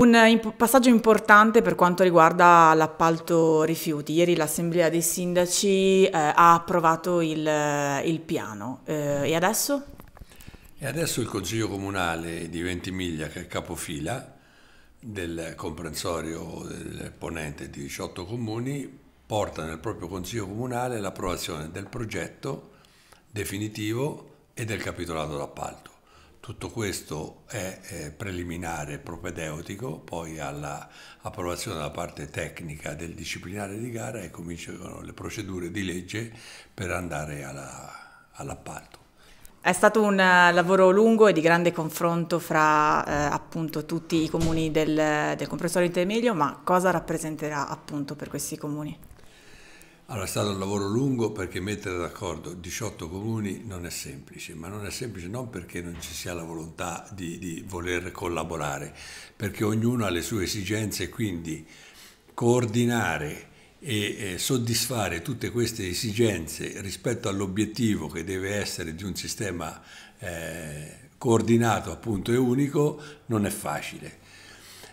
Un eh, imp passaggio importante per quanto riguarda l'appalto rifiuti. Ieri l'Assemblea dei Sindaci eh, ha approvato il, eh, il piano. Eh, e adesso? E adesso il Consiglio Comunale di Ventimiglia, che è capofila del comprensorio del ponente di 18 comuni, porta nel proprio Consiglio Comunale l'approvazione del progetto definitivo e del capitolato d'appalto. Tutto questo è eh, preliminare propedeutico, poi all'approvazione della parte tecnica del disciplinare di gara e cominciano le procedure di legge per andare all'appalto. è stato un eh, lavoro lungo e di grande confronto fra eh, appunto tutti i comuni del, del comprensorio intermedio, ma cosa rappresenterà appunto per questi comuni? Allora è stato un lavoro lungo perché mettere d'accordo 18 comuni non è semplice, ma non è semplice non perché non ci sia la volontà di, di voler collaborare, perché ognuno ha le sue esigenze e quindi coordinare e soddisfare tutte queste esigenze rispetto all'obiettivo che deve essere di un sistema eh, coordinato appunto e unico non è facile.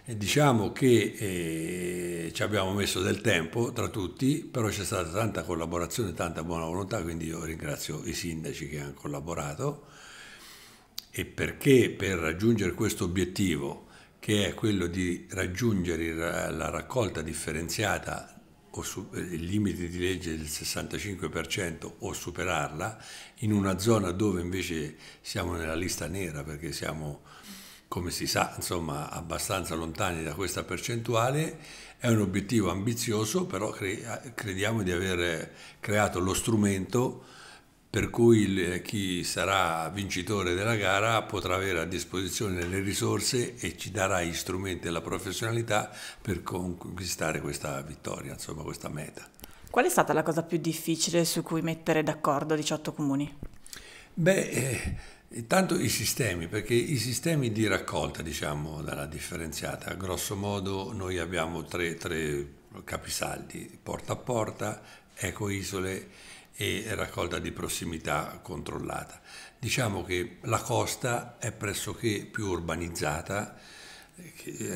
Diciamo che eh, ci abbiamo messo del tempo tra tutti, però c'è stata tanta collaborazione, tanta buona volontà, quindi io ringrazio i sindaci che hanno collaborato e perché per raggiungere questo obiettivo, che è quello di raggiungere la raccolta differenziata o su, eh, il limite di legge del 65% o superarla, in una zona dove invece siamo nella lista nera perché siamo come si sa, insomma, abbastanza lontani da questa percentuale. È un obiettivo ambizioso, però crediamo di aver creato lo strumento per cui chi sarà vincitore della gara potrà avere a disposizione le risorse e ci darà gli strumenti e la professionalità per conquistare questa vittoria, insomma questa meta. Qual è stata la cosa più difficile su cui mettere d'accordo 18 comuni? Beh, eh, Intanto i sistemi, perché i sistemi di raccolta, diciamo, dalla differenziata, grosso modo noi abbiamo tre, tre capisaldi, porta a porta, ecoisole e raccolta di prossimità controllata. Diciamo che la costa è pressoché più urbanizzata,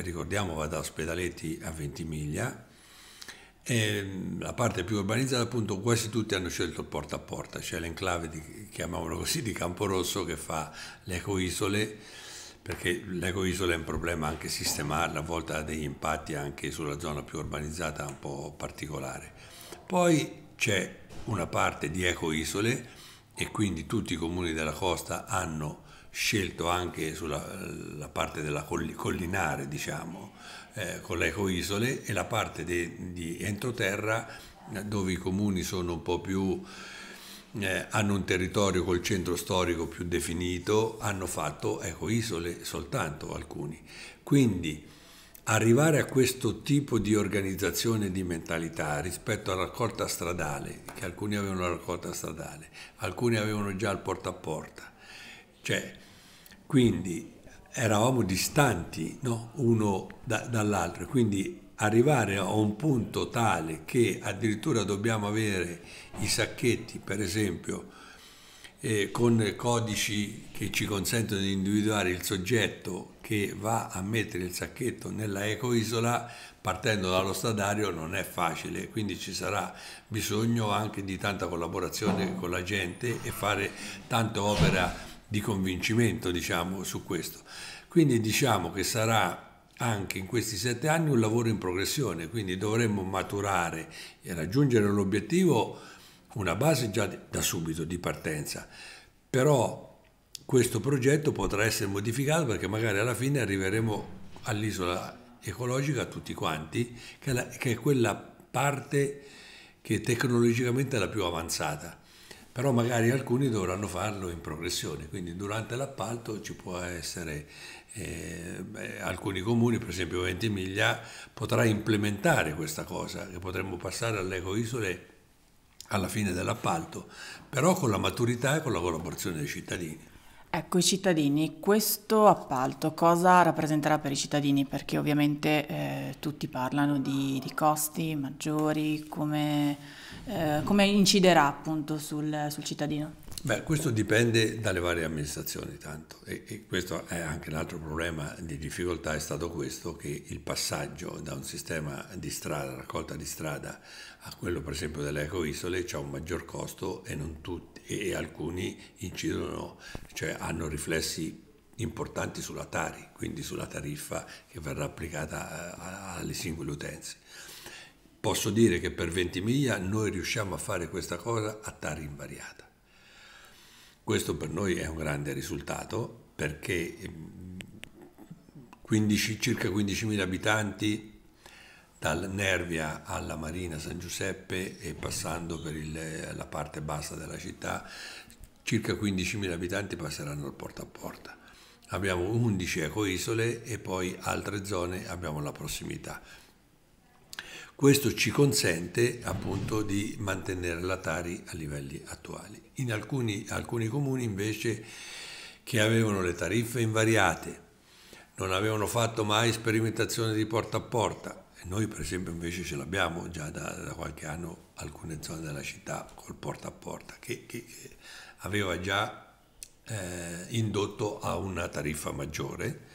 ricordiamo va da Ospedaletti a Ventimiglia, e ehm, la parte più urbanizzata, appunto, quasi tutti hanno scelto il porta a porta, cioè l'enclave, di, chiamiamolo così, di Camporosso che fa le ecoisole, perché l'ecoisola è un problema anche sistemarla, a volte ha degli impatti anche sulla zona più urbanizzata un po' particolare. Poi c'è una parte di ecoisole e quindi tutti i comuni della costa hanno scelto anche sulla parte della collinare, diciamo, eh, con le ecoisole e la parte de- di entroterra dove i comuni sono un po' più... Eh, hanno un territorio col centro storico più definito, hanno fatto ecoisole soltanto alcuni. Quindi arrivare a questo tipo di organizzazione e di mentalità rispetto alla raccolta stradale, che alcuni avevano la raccolta stradale, alcuni avevano già il porta a porta, cioè quindi eravamo distanti no? uno da, dall'altro, quindi arrivare a un punto tale che addirittura dobbiamo avere i sacchetti, per esempio, eh, con codici che ci consentono di individuare il soggetto che va a mettere il sacchetto nella ecoisola partendo dallo stadario non è facile, quindi ci sarà bisogno anche di tanta collaborazione con la gente e fare tanta opera di convincimento diciamo, su questo. Quindi diciamo che sarà anche in questi sette anni un lavoro in progressione, quindi dovremmo maturare e raggiungere l'obiettivo una base già da subito di partenza. Però questo progetto potrà essere modificato perché magari alla fine arriveremo all'isola ecologica tutti quanti, che è, la, che è quella parte che tecnologicamente è la più avanzata però magari alcuni dovranno farlo in progressione, quindi durante l'appalto ci può essere eh, beh, alcuni comuni, per esempio Ventimiglia, potrà implementare questa cosa, che potremmo passare all'eco isole alla fine dell'appalto, però con la maturità e con la collaborazione dei cittadini. Ecco, i cittadini, questo appalto cosa rappresenterà per i cittadini? Perché ovviamente eh, tutti parlano di, di, costi maggiori, come, eh, come inciderà appunto sul, sul, cittadino? Beh, questo dipende dalle varie amministrazioni tanto e, e questo è anche un altro problema di difficoltà, è stato questo che il passaggio da un sistema di strada, raccolta di strada, a quello per esempio delle ecoisole c'è un maggior costo e non tutti e alcuni incidono, cioè hanno riflessi importanti sulla Tari, quindi sulla tariffa che verrà applicata eh, alle singole utenze. Posso dire che per 20 miglia noi riusciamo a fare questa cosa a Tari invariata. Questo per noi è un grande risultato perché 15, ehm, circa 15.000 abitanti dal Nervia alla Marina San Giuseppe e passando per il, la parte bassa della città, circa 15.000 abitanti passeranno dal porta a porta. Abbiamo 11 ecoisole e poi altre zone abbiamo la prossimità. Questo ci consente appunto di mantenere la Tari a livelli attuali. In alcuni, alcuni comuni invece che avevano le tariffe invariate, non avevano fatto mai sperimentazione di porta a porta, noi per esempio invece ce l'abbiamo già da, da, qualche anno alcune zone della città col porta a porta che, che, che aveva già eh, indotto a una tariffa maggiore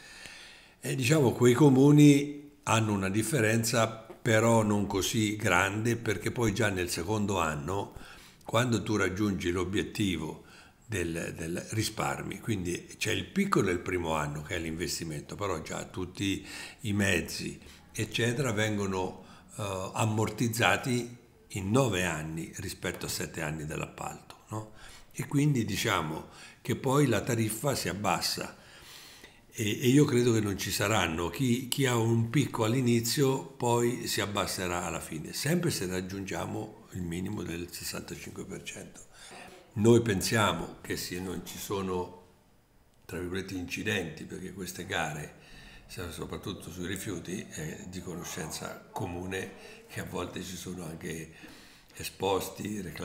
e diciamo quei comuni hanno una differenza però non così grande perché poi già nel secondo anno quando tu raggiungi l'obiettivo del, del risparmio. Quindi c'è il piccolo del primo anno che è l'investimento, però già tutti i mezzi, eccetera, vengono eh, ammortizzati in nove anni rispetto a sette anni dell'appalto. No? E quindi diciamo che poi la tariffa si abbassa e, e io credo che non ci saranno. Chi, chi, ha un picco all'inizio poi si abbasserà alla fine, sempre se raggiungiamo il minimo del 65%. Noi pensiamo che se non ci sono, tra virgolette, incidenti, perché queste gare soprattutto sui rifiuti, è di conoscenza comune che a volte ci sono anche esposti,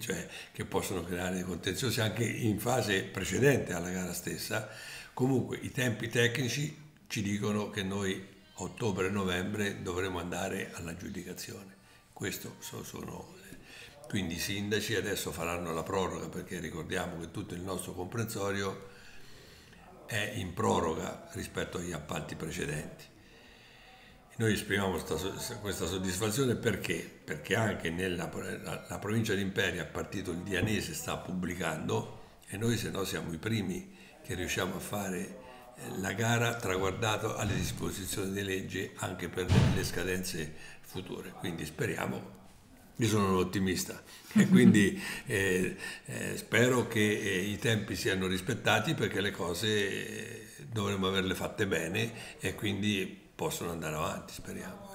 cioè che possono creare contenziosi anche in fase precedente alla gara stessa. Comunque i tempi tecnici ci dicono che noi a ottobre novembre dovremo andare all'aggiudicazione. Questo sono quindi i sindaci adesso faranno la proroga perché ricordiamo che tutto il nostro comprensorio è in proroga rispetto agli appalti precedenti. Noi esprimiamo questa soddisfazione perché? Perché anche nella provincia di Imperia il partito il Dianese sta pubblicando e noi se no siamo i primi che riusciamo a fare eh, la gara traguardato alle disposizioni di legge anche per le scadenze future. Quindi speriamo io sono un ottimista e quindi eh, eh, spero che eh, i tempi siano rispettati perché le cose eh, dovremmo averle fatte bene e quindi possono andare avanti, speriamo.